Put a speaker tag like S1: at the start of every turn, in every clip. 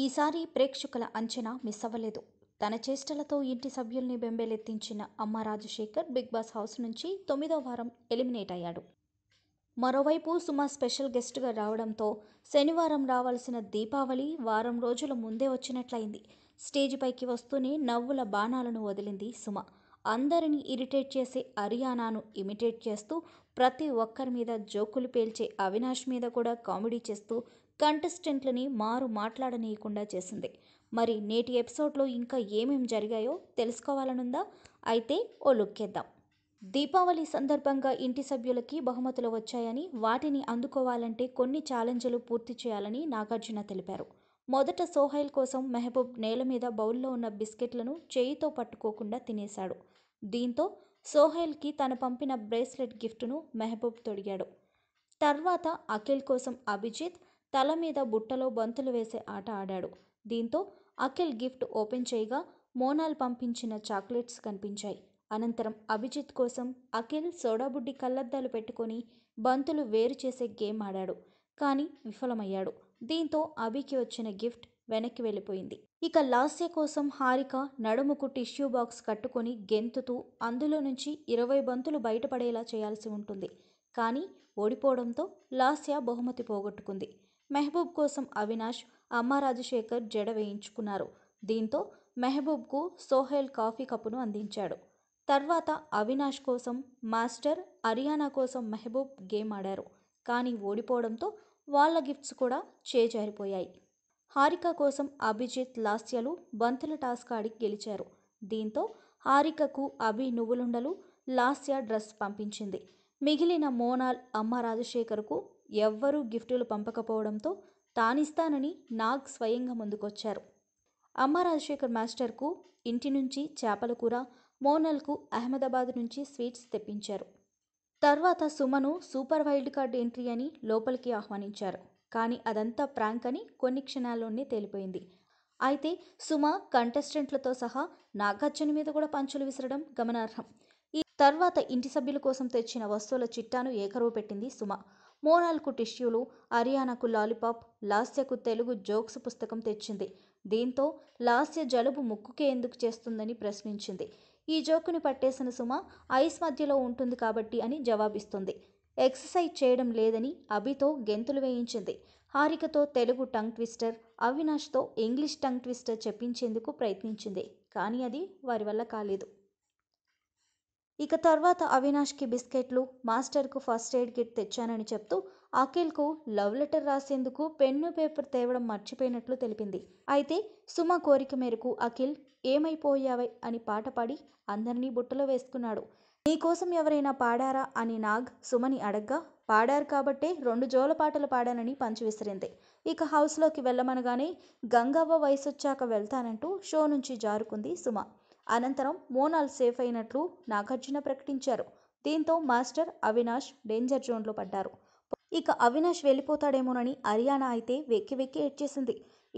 S1: ఈసారి ప్రేక్షకుల అంచనా మిస్ అవ్వలేదు తన చేష్టలతో ఇంటి సభ్యుల్ని బెంబేలెత్తించిన అమ్మ రాజశేఖర్ బిగ్ బాస్ హౌస్ నుంచి తొమ్మిదో వారం ఎలిమినేట్ అయ్యాడు మరోవైపు సుమ స్పెషల్ గెస్ట్గా రావడంతో శనివారం రావాల్సిన దీపావళి వారం రోజుల ముందే వచ్చినట్లయింది స్టేజ్ పైకి వస్తూనే నవ్వుల బాణాలను వదిలింది సుమ అందరిని ఇరిటేట్ చేసే అరియానాను ఇమిటేట్ చేస్తూ ప్రతి ఒక్కరి మీద జోకులు పేల్చే అవినాష్ మీద కూడా కామెడీ చేస్తూ కంటెస్టెంట్లని మారు మాట్లాడనీయకుండా చేసింది మరి నేటి ఎపిసోడ్లో ఇంకా ఏమేం జరిగాయో తెలుసుకోవాలనుందా అయితే ఓ లుక్కేద్దాం దీపావళి సందర్భంగా ఇంటి సభ్యులకి బహుమతులు వచ్చాయని వాటిని అందుకోవాలంటే కొన్ని ఛాలెంజ్లు పూర్తి చేయాలని నాగార్జున తెలిపారు మొదట సోహైల్ కోసం మెహబూబ్ నేల మీద బౌల్లో ఉన్న బిస్కెట్లను చేయితో పట్టుకోకుండా తినేశాడు దీంతో సోహెల్కి తను పంపిన బ్రేస్లెట్ గిఫ్ట్ను మెహబూబ్ తొడిగాడు తర్వాత అఖిల్ కోసం అభిజిత్ తల మీద బుట్టలో బంతులు వేసే ఆట ఆడాడు దీంతో అఖిల్ గిఫ్ట్ ఓపెన్ చేయగా మోనాల్ పంపించిన చాక్లెట్స్ కనిపించాయి అనంతరం అభిజిత్ కోసం అఖిల్ సోడాబుడ్డి కళ్ళద్దాలు పెట్టుకొని బంతులు వేరు చేసే గేమ్ ఆడాడు కానీ విఫలమయ్యాడు దీంతో అభికి వచ్చిన గిఫ్ట్ వెనక్కి వెళ్ళిపోయింది ఇక లాస్య కోసం హారిక నడుముకు టిష్యూ బాక్స్ కట్టుకొని గెంతుతూ అందులో నుంచి ఇరవై బంతులు బయటపడేలా చేయాల్సి ఉంటుంది కానీ ఓడిపోవడంతో లాస్య బహుమతి పోగొట్టుకుంది మెహబూబ్ కోసం అవినాష్ అమ్మ రాజశేఖర్ జడ వేయించుకున్నారు దీంతో మెహబూబ్కు సోహెల్ కాఫీ కప్పును అందించాడు తర్వాత అవినాష్ కోసం మాస్టర్ అరియానా కోసం మెహబూబ్ గేమ్ ఆడారు కానీ ఓడిపోవడంతో వాళ్ళ గిఫ్ట్స్ కూడా చేజారిపోయాయి హారిక కోసం అభిజిత్ లాస్యలు బంతుల టాస్క్ ఆడి గెలిచారు దీంతో హారికకు అభి నువ్వులుండలు లాస్య డ్రెస్ పంపించింది మిగిలిన మోనాల్ అమ్మ రాజశేఖర్కు ఎవ్వరూ గిఫ్టులు పంపకపోవడంతో తానిస్తానని నాగ్ స్వయంగా ముందుకొచ్చారు అమ్మ రాజశేఖర్ మాస్టర్కు ఇంటి నుంచి చేపల కూర మోనల్కు అహ్మదాబాద్ నుంచి స్వీట్స్ తెప్పించారు తర్వాత సుమను సూపర్ వైల్డ్ కార్డ్ ఎంట్రీ అని లోపలికి ఆహ్వానించారు కానీ అదంతా ప్రాంక్ అని కొన్ని క్షణాల్లోనే తేలిపోయింది అయితే సుమ కంటెస్టెంట్లతో సహా నాగార్జున మీద కూడా పంచులు విసరడం గమనార్హం ఈ తర్వాత ఇంటి సభ్యుల కోసం తెచ్చిన వస్తువుల చిట్టాను ఏకరువు పెట్టింది సుమ మోనాల్కు టిష్యూలు అరియానాకు లాలీపాప్ లాస్యకు తెలుగు జోక్స్ పుస్తకం తెచ్చింది దీంతో లాస్య జలుబు ముక్కుకే ఎందుకు చేస్తుందని ప్రశ్నించింది ఈ జోకుని పట్టేసిన సుమ ఐస్ మధ్యలో ఉంటుంది కాబట్టి అని జవాబిస్తుంది ఎక్సర్సైజ్ చేయడం లేదని అభితో గెంతులు వేయించింది హారికతో తెలుగు టంగ్ ట్విస్టర్ అవినాష్తో ఇంగ్లీష్ టంగ్ ట్విస్టర్ చెప్పించేందుకు ప్రయత్నించింది కానీ అది వారి వల్ల కాలేదు ఇక తర్వాత అవినాష్కి బిస్కెట్లు మాస్టర్కు ఫస్ట్ ఎయిడ్ కిట్ తెచ్చానని చెప్తూ అఖిల్కు లవ్ లెటర్ రాసేందుకు పెన్ను పేపర్ తేవడం మర్చిపోయినట్లు తెలిపింది అయితే సుమ కోరిక మేరకు అఖిల్ ఏమైపోయావై అని పాట పాడి అందరినీ బుట్టలో వేసుకున్నాడు నీకోసం ఎవరైనా పాడారా అని నాగ్ సుమని అడగ్గా పాడారు కాబట్టే రెండు జోల పాటలు పాడానని పంచి విసిరింది ఇక హౌస్లోకి వెళ్ళమనగానే గంగవ్వ వయసొచ్చాక వెళ్తానంటూ షో నుంచి జారుకుంది సుమ అనంతరం మోనాల్ సేఫ్ అయినట్లు నాగార్జున ప్రకటించారు దీంతో మాస్టర్ అవినాష్ డేంజర్ జోన్లో పడ్డారు ఇక అవినాష్ వెళ్ళిపోతాడేమోనని అరియానా అయితే వెక్కి వెక్కి ఏడ్చేసింది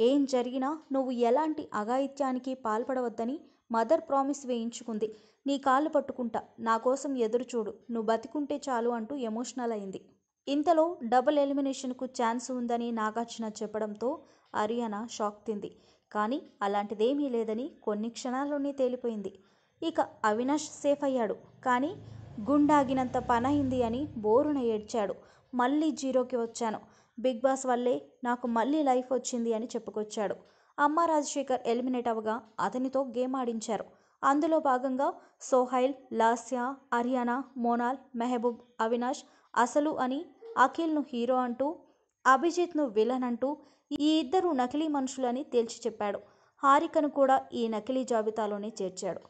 S1: ఏం జరిగినా నువ్వు ఎలాంటి అఘాయిత్యానికి పాల్పడవద్దని మదర్ ప్రామిస్ వేయించుకుంది నీ కాళ్ళు పట్టుకుంటా నా కోసం ఎదురు చూడు నువ్వు బతికుంటే చాలు అంటూ ఎమోషనల్ అయింది ఇంతలో డబుల్ ఎలిమినేషన్కు ఛాన్స్ ఉందని నాగార్జున చెప్పడంతో అరియానా షాక్ తింది కానీ అలాంటిదేమీ లేదని కొన్ని క్షణాల్లోనే తేలిపోయింది ఇక అవినాష్ సేఫ్ అయ్యాడు కానీ గుండాగినంత పనయింది అని బోరున ఏడ్చాడు మళ్ళీ జీరోకి వచ్చాను బిగ్ బాస్ వల్లే నాకు మళ్ళీ లైఫ్ వచ్చింది అని చెప్పుకొచ్చాడు అమ్మ రాజశేఖర్ ఎలిమినేట్ అవగా అతనితో గేమ్ ఆడించారు అందులో భాగంగా సోహైల్ లాస్యా అరియానా మోనాల్ మెహబూబ్ అవినాష్ అసలు అని అఖిల్ను హీరో అంటూ అభిజిత్ను విలన్ అంటూ ఈ ఇద్దరు నకిలీ మనుషులని తేల్చి చెప్పాడు హారికను కూడా ఈ నకిలీ జాబితాలోనే చేర్చాడు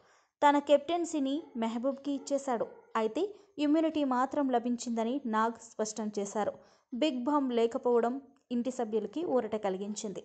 S1: తన కెప్టెన్సీని మెహబూబ్కి ఇచ్చేశాడు అయితే ఇమ్యూనిటీ మాత్రం లభించిందని నాగ్ స్పష్టం చేశారు బిగ్ బామ్ లేకపోవడం ఇంటి సభ్యులకి ఊరట కలిగించింది